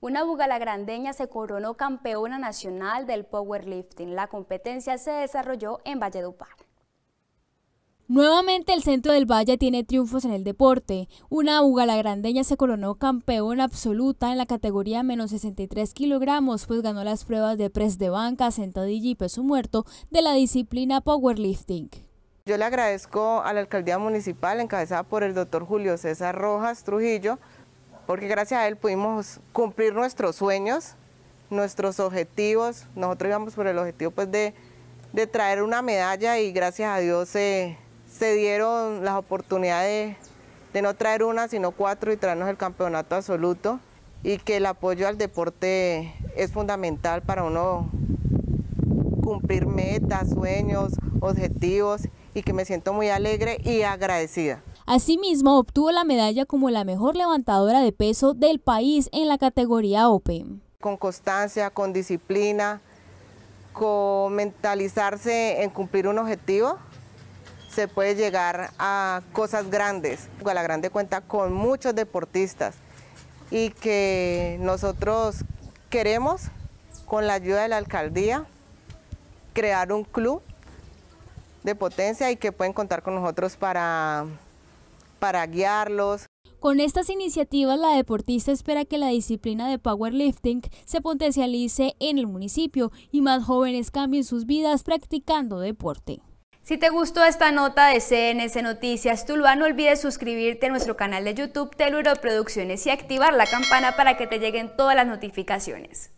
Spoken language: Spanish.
Una bugalagrandeña se coronó campeona nacional del powerlifting. La competencia se desarrolló en Valledupar. Nuevamente el centro del Valle tiene triunfos en el deporte. Una bugalagrandeña se coronó campeona absoluta en la categoría menos 63 kilogramos, pues ganó las pruebas de press de banca, sentadilla y peso muerto de la disciplina powerlifting. Yo le agradezco a la alcaldía municipal encabezada por el doctor Julio César Rojas Trujillo, porque gracias a él pudimos cumplir nuestros sueños, nuestros objetivos. Nosotros íbamos por el objetivo pues, de, traer una medalla y gracias a Dios se dieron las oportunidades de no traer una, sino cuatro y traernos el campeonato absoluto. Y que el apoyo al deporte es fundamental para uno cumplir metas, sueños, objetivos y que me siento muy alegre y agradecida. Asimismo, obtuvo la medalla como la mejor levantadora de peso del país en la categoría Open. Con constancia, con disciplina, con mentalizarse en cumplir un objetivo, se puede llegar a cosas grandes. la Grande cuenta con muchos deportistas y que nosotros queremos, con la ayuda de la alcaldía, crear un club de potencia y que pueden contar con nosotros para para guiarlos. Con estas iniciativas, la deportista espera que la disciplina de powerlifting se potencialice en el municipio y más jóvenes cambien sus vidas practicando deporte. Si te gustó esta nota de CNC Noticias Tuluá, no olvides suscribirte a nuestro canal de YouTube Teluro Producciones y activar la campana para que te lleguen todas las notificaciones.